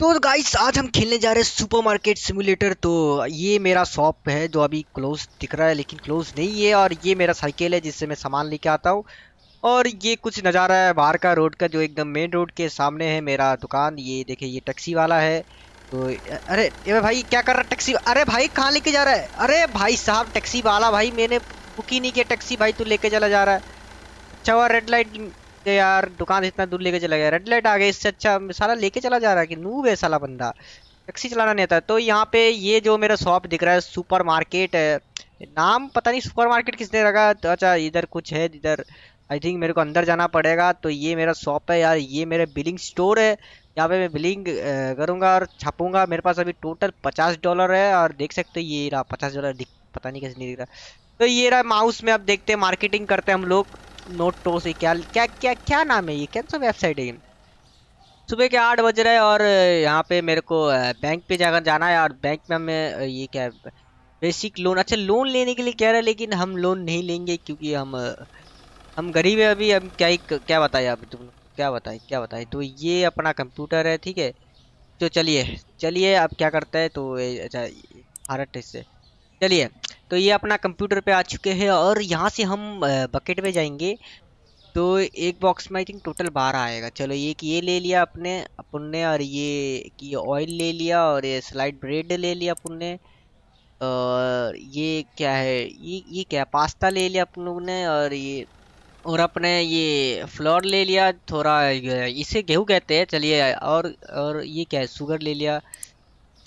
तो गाइस आज हम खेलने जा रहे हैं सुपरमार्केट सिमुलेटर तो ये मेरा शॉप है जो अभी क्लोज दिख रहा है लेकिन क्लोज नहीं है और ये मेरा साइकिल है जिससे मैं सामान लेके आता हूँ और ये कुछ नज़ारा है बाहर का रोड का जो एकदम मेन रोड के सामने है मेरा दुकान ये देखिए ये टैक्सी वाला है तो अरे ये भाई क्या कर रहा है टैक्सी अरे भाई कहाँ लेके जा रहा है अरे भाई साहब टैक्सी वाला भाई मैंने बुक ही नहीं किया टैक्सी भाई तू लेके चला जा रहा है अच्छा हुआ रेड लाइट सकते यार दुकान इतना दूर लेके चला गया रेड लाइट आ गया इससे अच्छा साला लेके चला जा रहा है कि नूब है साला बंदा टैक्सी चलाना नहीं आता तो यहाँ पे ये जो मेरा शॉप दिख रहा है सुपर मार्केट है नाम पता नहीं सुपर मार्केट किसने रखा तो अच्छा इधर कुछ है इधर आई थिंक मेरे को अंदर जाना पड़ेगा तो ये मेरा शॉप है यार ये मेरा बिलिंग स्टोर है यहाँ पे मैं बिलिंग करूँगा और छापूंगा मेरे पास अभी टोटल पचास डॉलर है और देख सकते हो ये रहा पचास डॉलर दिख पता नहीं कैसे नहीं दिख रहा तो ये रहा माउस में अब देखते हैं मार्केटिंग करते हैं हम लोग नोट टो से क्या क्या क्या क्या नाम है ये कैन सा वेबसाइट है ये सुबह के आठ बज रहे हैं और यहाँ पे मेरे को बैंक पे जाकर जाना है और बैंक में हमें ये क्या है बेसिक लोन अच्छा लोन लेने के लिए कह रहा है लेकिन हम लोन नहीं लेंगे क्योंकि हम हम गरीब है अभी हम क्या ही क्या बताए आप तुम क्या बताए क्या बताए तो ये अपना कंप्यूटर है ठीक है तो चलिए चलिए आप क्या करते हैं तो अच्छा भारत से चलिए तो ये अपना कंप्यूटर पे आ चुके हैं और यहाँ से हम बकेट में जाएंगे तो एक बॉक्स में आई थिंक टोटल बारह आएगा चलो ये कि ये ले लिया अपने अपन ने और ये कि ऑयल ले लिया और ये स्लाइड ब्रेड ले लिया अपन ने और ये क्या है ये ये क्या पास्ता ले लिया अपन ने और ये और अपने ये फ्लोर ले लिया थोड़ा इसे गेहूँ कहते हैं चलिए और और ये क्या है शुगर ले लिया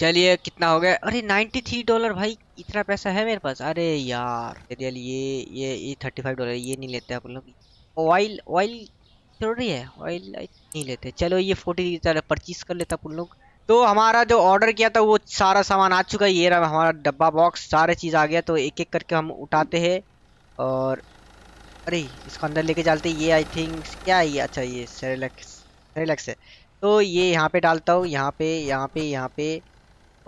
चलिए कितना हो गया अरे नाइन्टी थ्री डॉलर भाई इतना पैसा है मेरे पास अरे यार रियल ये ये ये थर्टी फाइव डॉलर ये नहीं लेते आप लोग ऑयल ऑयल जरूरी है ऑयल नहीं लेते चलो ये फोर्टी परचेज कर लेता आप लोग तो हमारा जो ऑर्डर किया था वो सारा सामान आ चुका है ये रहा हमारा डब्बा बॉक्स सारे चीज़ आ गया तो एक एक करके हम उठाते हैं और अरे इसको अंदर लेके डालते ये आई थिंक क्या है ये अच्छा ये सेरेलेक्स सेरेलेक्स है तो ये यहाँ पे डालता हूँ यहाँ पे यहाँ पे यहाँ पे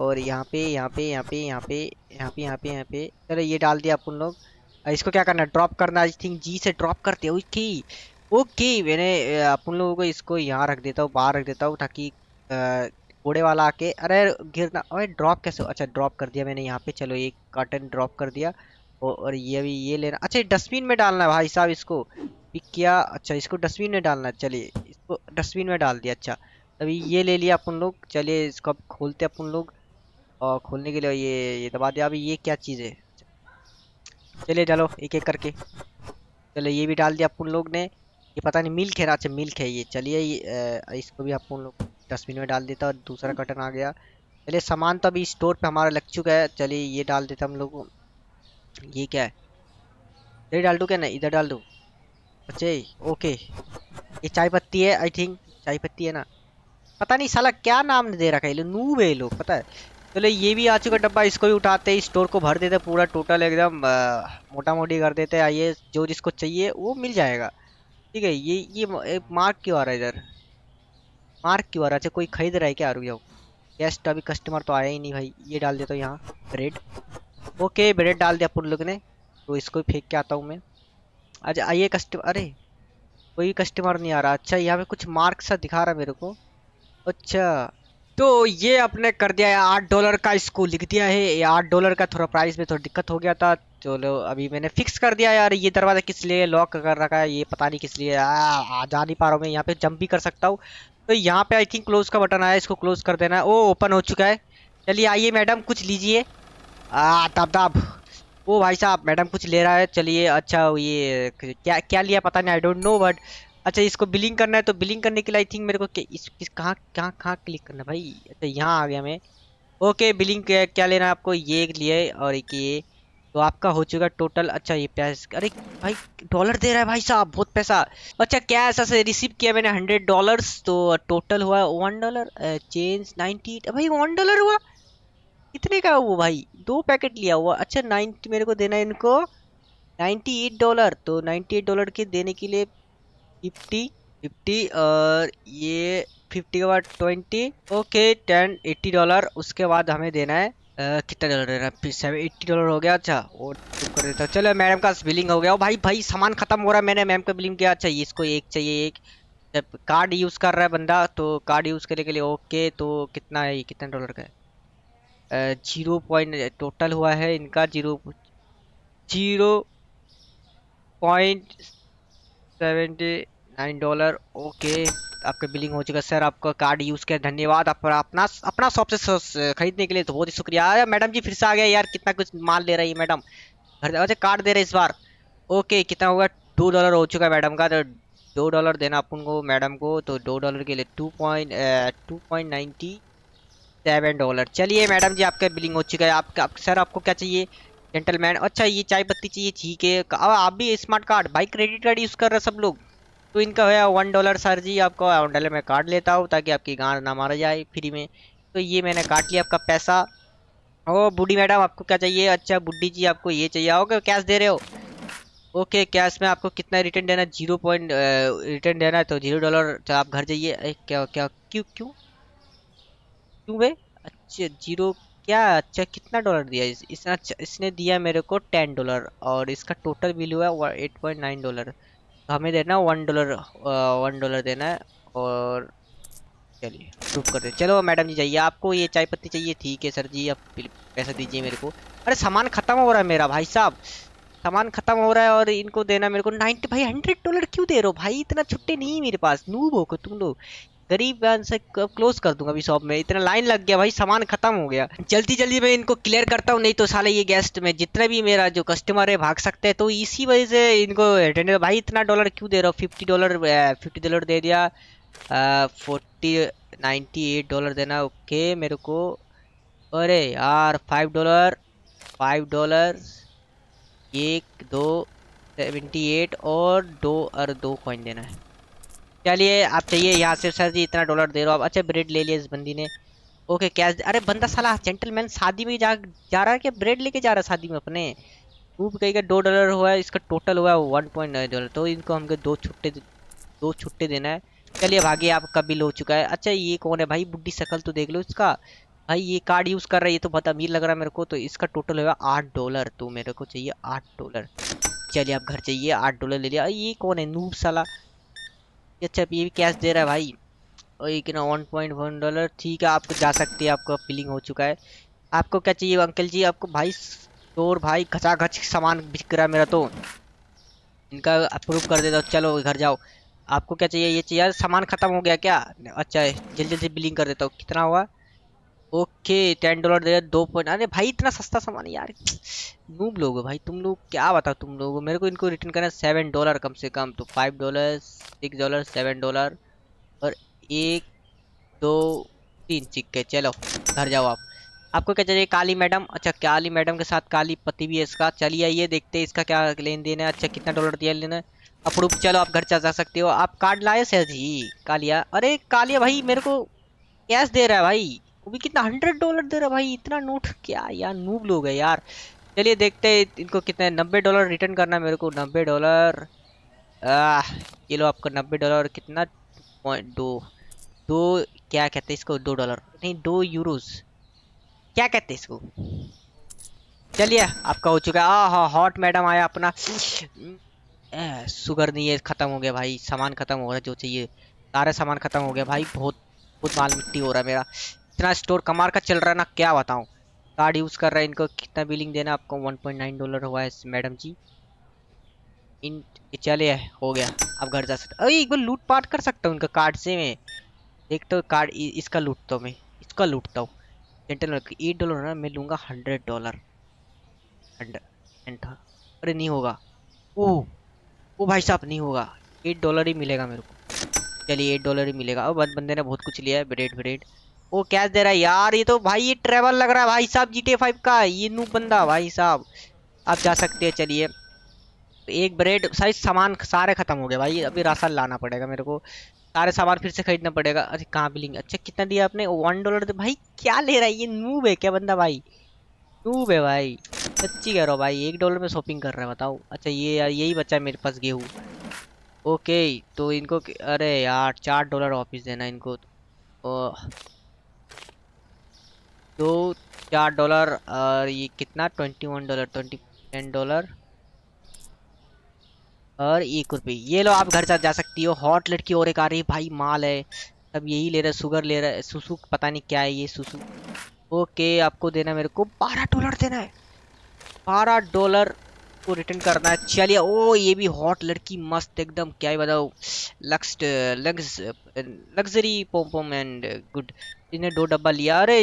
और यहाँ पे यहाँ पे यहाँ पे यहाँ पे यहाँ पे यहाँ पे यहाँ पे अरे ये डाल दिया अपन लोग इसको क्या करना है ड्रॉप करना आई थिंक जी से ड्रॉप करते हो ओके ओके मैंने अपन लोगों को इसको यहाँ रख देता हूँ बाहर रख देता हूँ ताकि घोड़े वाला आके अरे गिरना अरे ड्रॉप कैसे अच्छा ड्रॉप कर दिया मैंने यहाँ पे चलो ये कार्टन ड्रॉप कर दिया और ये भी ये लेना अच्छा डस्टबिन में डालना है भाई साहब इसको पिक किया अच्छा इसको डस्टबिन में डालना है चलिए इसको डस्टबिन में डाल दिया अच्छा अभी ये ले लिया अपन लोग चलिए इसको अब खोलते अपन लोग और खोलने के लिए ये ये दबा दिया अभी ये क्या चीज़ है चलिए डालो एक एक करके चलो ये भी डाल दिया अपन लोग ने ये पता नहीं मिल्क है ना अच्छा मिल्क है ये चलिए इसको भी अपन लोग डस्टबिन में डाल देता और दूसरा कटन आ गया चलिए सामान तो अभी स्टोर पे हमारा लग चुका है चलिए ये डाल देता हम लोग ये क्या है इधर डाल दूँ क्या नहीं इधर डाल दूँ अच्छे ओके ये चाय पत्ती है आई थिंक चाय पत्ती है ना पता नहीं साला क्या नाम दे रखा है ये लोग नूब है ये लोग पता है चलो ये भी आ चुका डब्बा इसको भी उठाते हैं स्टोर को भर देते पूरा टोटल एकदम मोटा मोटी कर देते आइए जो जिसको चाहिए वो मिल जाएगा ठीक है ये ये मार्क क्यों आ रहा है इधर मार्क क्यों आ रहा है अच्छा कोई खरीद रहा है क्या रुक जाओ गेस्ट अभी कस्टमर तो आया ही नहीं भाई ये डाल देता हूँ यहाँ ब्रेड ओके ब्रेड डाल दिया पुल लोग ने तो इसको फेंक के आता हूँ मैं अच्छा आइए कस्टमर अरे कोई कस्टमर नहीं आ रहा अच्छा यहाँ पे कुछ मार्क सा दिखा रहा मेरे को अच्छा तो ये आपने कर दिया है आठ डॉलर का इसको लिख दिया है ये आठ डॉलर का थोड़ा प्राइस में थोड़ा दिक्कत हो गया था चलो अभी मैंने फिक्स कर दिया यार ये दरवाज़ा किस लिए लॉक कर रखा है ये पता नहीं किस लिए आ, जा नहीं पा रहा हूँ मैं यहाँ पे जंप भी कर सकता हूँ तो यहाँ पे आई थिंक क्लोज का बटन आया इसको क्लोज कर देना है ओ ओपन हो चुका है चलिए आइए मैडम कुछ लीजिए तब तब ओ भाई साहब मैडम कुछ ले रहा है चलिए अच्छा ये क्या क्या लिया पता नहीं आई डोंट नो बट अच्छा इसको बिलिंग करना है तो बिलिंग करने के लिए आई थिंक मेरे को इस कहाँ कहाँ कहाँ क्लिक करना भाई अच्छा यहाँ आ गया मैं ओके बिलिंग क्या लेना है आपको ये लिए और एक ये तो आपका हो चुका टोटल अच्छा ये प्याज अरे भाई डॉलर दे रहा है भाई साहब बहुत पैसा अच्छा क्या ऐसा से रिसीव किया मैंने हंड्रेड डॉलर्स तो टोटल हुआ वन डॉलर चेंज नाइन्टी भाई वन डॉलर हुआ कितने का वो भाई दो पैकेट लिया हुआ अच्छा नाइन्टी मेरे को देना है इनको नाइन्टी एट डॉलर तो नाइन्टी एट डॉलर के देने के लिए फिफ्टी फिफ्टी और ये फिफ्टी के बाद twenty okay ten eighty dollar उसके बाद हमें देना है कितना डॉलर है सेवन एट्टी डॉलर हो गया अच्छा वो कर देता चलो मैडम का बिलिंग हो गया ओ भाई भाई सामान खत्म हो रहा है मैंने मैम का बिलिंग किया अच्छा इसको एक चाहिए एक जब कार्ड यूज़ कर रहा है बंदा तो कार्ड यूज़ करने के लिए ओके तो कितना है कितना डॉलर का है जीरो पॉइंट टोटल हुआ है इनका zero zero point seventy nine dollar okay आपका बिलिंग हो चुका सर आपका कार्ड यूज़ किया धन्यवाद आप अपना अपना शॉप से खरीदने के लिए तो बहुत ही शुक्रिया अरे मैडम जी फिर से आ गया यार कितना कुछ माल ले रही है मैडम अच्छा कार्ड दे रहे इस बार ओके कितना होगा टू डॉलर हो चुका है मैडम का तो दो डॉलर देना अपन को मैडम को तो दो डॉलर के लिए two point two point ninety seven dollar चलिए मैडम जी आपका बिलिंग हो चुका है आपका सर आपको क्या चाहिए जेंटलमैन अच्छा ये चाय पत्ती चाहिए ठीक है अब आप भी smart card bike credit card use कर रहे सब लोग तो इनका होया वन डॉलर सर जी आपको वन डॉलर में काट लेता हूँ ताकि आपकी गांड ना मारा जाए फ्री में तो ये मैंने काट लिया आपका पैसा ओ बुढ़ी मैडम आपको क्या चाहिए अच्छा बुढ़ी जी आपको ये चाहिए ओके कैश दे रहे हो ओके कैश में आपको कितना रिटर्न देना जीरो पॉइंट रिटर्न देना है तो जीरो डॉलर तो आप घर जाइए क्या क्या क्यों क्यों क्यों भाई अच्छा जीरो क्या अच्छा कितना डॉलर दिया इस, इसने अच्छा इसने दिया मेरे को टेन डॉलर और इसका टोटल बिल हुआ एट पॉइंट नाइन डॉलर हमें देना वन डॉलर वन डॉलर देना है और चलिए शुभ कर दे चलो मैडम जी जाइए आपको ये चाय पत्ती चाहिए ठीक है सर जी आप पैसा दीजिए मेरे को अरे सामान ख़त्म हो रहा है मेरा भाई साहब सामान ख़त्म हो रहा है और इनको देना मेरे को नाइन्टी भाई हंड्रेड डॉलर क्यों दे रहे हो भाई इतना छुट्टी नहीं मेरे पास नूब हो तुम लोग गरीब बैन से क्लोज कर दूंगा अभी शॉप में इतना लाइन लग गया भाई सामान खत्म हो गया जल्दी जल्दी मैं इनको क्लियर करता हूँ नहीं तो साले ये गेस्ट में जितना भी मेरा जो कस्टमर है भाग सकते हैं तो इसी वजह से इनको भाई इतना डॉलर क्यों दे रहा हूँ फिफ्टी डॉलर फिफ्टी डॉलर दे दिया फोर्टी नाइन्टी एट डॉलर देना ओके मेरे को अरे यार फाइव डॉलर फाइव डॉलर एक दो सेवेंटी एट और दो और दो कॉइन देना है चलिए आप चाहिए यहाँ से सर जी इतना डॉलर दे रहे हो आप अच्छा ब्रेड ले लिया इस बंदी ने ओके कैश अरे बंदा साला जेंटलमैन शादी में जा जा रहा है क्या ब्रेड लेके जा रहा है शादी में अपने भी कहीं का दो डॉलर हुआ है इसका टोटल हुआ है वन पॉइंट नाइन डॉलर तो इनको हमको दो छुट्टे दो छुट्टे देना है चलिए भागी आपका बिल हो चुका है अच्छा ये कौन है भाई बुढ़ी शकल तो देख लो इसका भाई ये कार्ड यूज़ कर रहा है ये तो बहुत अमीर लग रहा है मेरे को तो इसका टोटल होगा आठ डॉलर तो मेरे को चाहिए आठ डॉलर चलिए आप घर चाहिए आठ डॉलर ले लिया ये कौन है नूब साला अच्छा ये भी कैश दे रहा है भाई और एक ना वन पॉइंट वन डॉलर ठीक है आप जा सकते हैं आपका बिलिंग हो चुका है आपको क्या चाहिए अंकल जी आपको भाई स्टोर भाई खच सामान बिक रहा है मेरा तो इनका अप्रूव कर देता हूँ चलो घर जाओ आपको क्या चाहिए ये चाहिए यार सामान खत्म हो गया क्या अच्छा जल्दी जल्दी बिलिंग कर देता हूँ कितना हुआ ओके टेन डॉलर दे दो पॉइंट अरे भाई इतना सस्ता सामान यार नूब लोग भाई तुम लोग क्या बताओ तुम लोग मेरे को इनको रिटर्न करना है सेवन डॉलर कम से कम तो five dollar six dollar seven dollar और एक दो तीन चिक्के चलो घर जाओ आप आपको क्या चाहिए काली मैडम अच्छा काली मैडम के साथ काली पति भी है इसका चलिए आइए देखते हैं इसका क्या लेन देन है अच्छा कितना डॉलर दिया लेना है अप्रूव चलो आप घर जा सकते हो आप कार्ड लाए सर जी कालिया अरे कालिया भाई मेरे को कैश दे रहा है भाई वो भी कितना हंड्रेड डॉलर दे रहा भाई इतना नोट क्या यार नूब लोग है यार चलिए देखते हैं इनको कितने नब्बे डॉलर रिटर्न करना मेरे को नब्बे डॉलर ये लो आपका नब्बे डॉलर कितना पॉइंट दो दो क्या कहते हैं इसको दो डॉलर नहीं दो यूरोज क्या कहते हैं इसको चलिए आपका हो चुका है हाँ हॉट मैडम आया अपना शुगर नहीं है ख़त्म हो गया भाई सामान ख़त्म हो रहा है जो चाहिए सारे सामान ख़त्म हो गया भाई बहुत बहुत माल मिट्टी हो रहा है मेरा इतना स्टोर कमार का चल रहा है ना क्या बताऊँ कार्ड यूज़ कर रहा है इनको कितना बिलिंग देना आपको 1.9 डॉलर हुआ है मैडम जी इन चले हो गया अब घर जा सकते अरे एक बार लूट पाट कर सकता हूँ इनका कार्ड से मैं देखता हूँ कार्ड इसका लूटता हूँ मैं इसका लूटता हूँ सेंटल एट डॉलर ना मैं लूँगा हंड्रेड डॉलर हंड्रेड अरे नहीं होगा ओ ओ भाई साहब नहीं होगा एट डॉलर ही मिलेगा मेरे को चलिए एट डॉलर ही मिलेगा और बंदे ने बहुत कुछ लिया है ब्रेड ब्रेड वो कैश दे रहा है यार ये तो भाई ये ट्रेवल लग रहा है भाई साहब जी टी फाइव का ये नू बंदा भाई साहब आप जा सकते हैं चलिए एक ब्रेड सारे सामान सारे खत्म हो गए भाई अभी राशन लाना पड़ेगा मेरे को सारे सामान फिर से खरीदना पड़ेगा अरे कहाँ भी लेंगे अच्छा कितना दिया आपने वन डॉलर तो भाई क्या ले रहा है ये नूब है क्या बंदा भाई नूब है भाई सच्ची कह रहा हूँ भाई एक डॉलर में शॉपिंग कर रहा है बताओ अच्छा ये यार यही बच्चा मेरे पास गेहूँ ओके तो इनको अरे यार चार डॉलर वापिस देना इनको ओ, दो चार डॉलर और ये कितना twenty one dollar twenty ten dollar और एक रुपये ये लो आप घर जा सकती हो हॉट लड़की और एक आ रही है भाई माल है सब यही ले रहे शुगर ले रहे सुसु पता नहीं क्या है ये सुसु ओके आपको देना मेरे को बारह डॉलर देना है बारह डॉलर को रिटर्न करना है चलिए ओ ये भी हॉट लड़की मस्त एकदम क्या ही बताओ lux luxury pom pom and good इन्हें दो डब्बा लिया अरे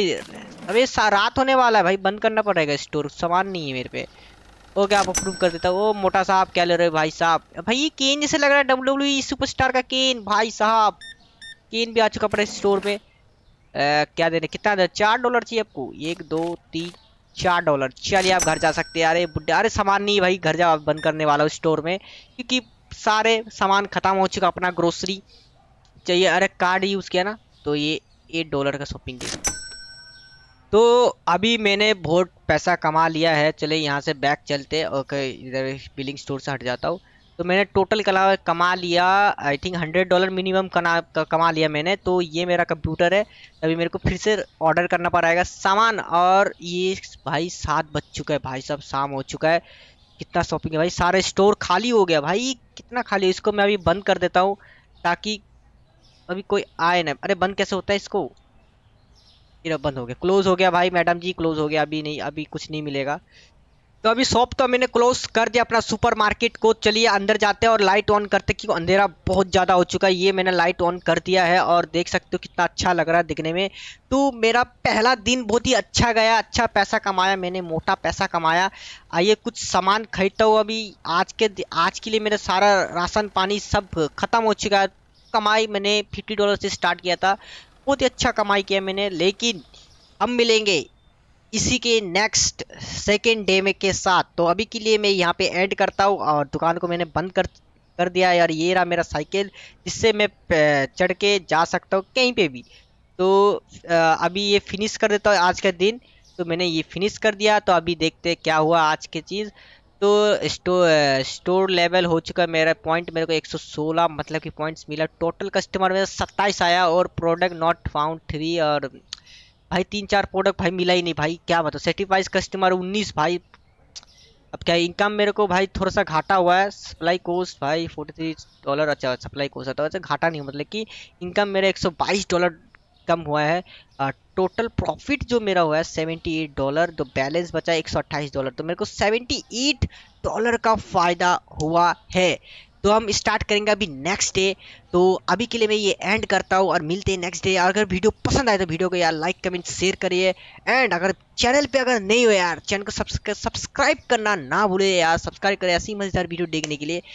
अबे रात होने वाला है भाई बंद करना पड़ेगा स्टोर सामान नहीं है मेरे पे ओके आप अप्रूव कर देता ओ मोटा साहब क्या ले रहे हो भाई साहब भाई ये केन जैसे लग रहा है डब्ल्यू सुपरस्टार e का केन भाई साहब केन भी आ चुका पड़ा स्टोर पे आ, क्या देने कितना दे चार डॉलर चाहिए आपको एक दो तीन चार डॉलर चलिए आप घर जा सकते हैं अरे बुढ़े अरे सामान नहीं भाई घर जा बंद करने वाला हूँ स्टोर में क्योंकि सारे सामान ख़त्म हो चुका अपना ग्रोसरी चाहिए अरे कार्ड यूज़ किया ना तो ये एट डॉलर का शॉपिंग किया तो अभी मैंने बहुत पैसा कमा लिया है चले यहाँ से बैग चलते ओके इधर बिलिंग स्टोर से हट जाता हूँ तो मैंने टोटल कला कमा लिया I think hundred dollar minimum कना कमा लिया मैंने तो ये मेरा कंप्यूटर है अभी मेरे को फिर से ऑर्डर करना पड़ेगा सामान और ये भाई सात बज चुका है भाई साहब शाम हो चुका है कितना शॉपिंग है भाई सारे स्टोर खाली हो गया भाई कितना खाली इसको मैं अभी बंद कर देता हूँ ताकि अभी कोई आए ना अरे बंद कैसे होता है इसको फिर बंद हो गया क्लोज हो गया भाई मैडम जी क्लोज हो गया अभी नहीं अभी कुछ नहीं मिलेगा तो अभी शॉप तो मैंने क्लोज कर दिया अपना सुपरमार्केट को चलिए अंदर जाते हैं और लाइट ऑन करते क्योंकि अंधेरा बहुत ज़्यादा हो चुका है ये मैंने लाइट ऑन कर दिया है और देख सकते हो कितना अच्छा लग रहा है दिखने में तो मेरा पहला दिन बहुत ही अच्छा गया अच्छा पैसा कमाया मैंने मोटा पैसा कमाया आइए कुछ सामान खरीदता हूँ अभी आज के आज के लिए मेरा सारा राशन पानी सब ख़त्म हो चुका है कमाई मैंने फिफ्टी डॉलर से स्टार्ट किया था बहुत ही अच्छा कमाई किया मैंने लेकिन हम मिलेंगे इसी के नेक्स्ट सेकेंड डे में के साथ तो अभी के लिए मैं यहाँ पे ऐड करता हूँ और दुकान को मैंने बंद कर कर दिया यार ये रहा मेरा साइकिल जिससे मैं चढ़ के जा सकता हूँ कहीं पे भी तो अभी ये फिनिश कर देता हूँ आज का दिन तो मैंने ये फिनिश कर दिया तो अभी देखते क्या हुआ आज की चीज़ तो स्टो स्टोर लेवल हो चुका मेरा पॉइंट मेरे को 116 मतलब कि पॉइंट्स मिला टोटल कस्टमर मेरा सत्ताईस आया और प्रोडक्ट नॉट फाउंड थ्री और भाई तीन चार प्रोडक्ट भाई मिला ही नहीं भाई क्या बताओ सेटिफाइज कस्टमर उन्नीस भाई अब क्या इनकम मेरे को भाई थोड़ा सा घाटा हुआ है सप्लाई कोस्ट भाई फोर्टी थ्री डॉलर अच्छा सप्लाई कोस्ट है तो अच्छा घाटा नहीं मतलब कि इनकम मेरा एक सौ बाईस डॉलर कम हुआ है टोटल प्रॉफिट जो मेरा हुआ है सेवेंटी एट डॉलर तो बैलेंस बचा है एक सौ अट्ठाईस डॉलर तो मेरे को सेवेंटी एट डॉलर का फ़ायदा हुआ है तो हम स्टार्ट करेंगे अभी नेक्स्ट डे तो अभी के लिए मैं ये एंड करता हूँ और मिलते हैं नेक्स्ट डे अगर वीडियो पसंद आए तो वीडियो को यार लाइक कमेंट शेयर करिए एंड अगर चैनल पे अगर नहीं हो यार चैनल को सब्सक्राइब करना ना भूले यार सब्सक्राइब करें ऐसी मज़ेदार वीडियो देखने के लिए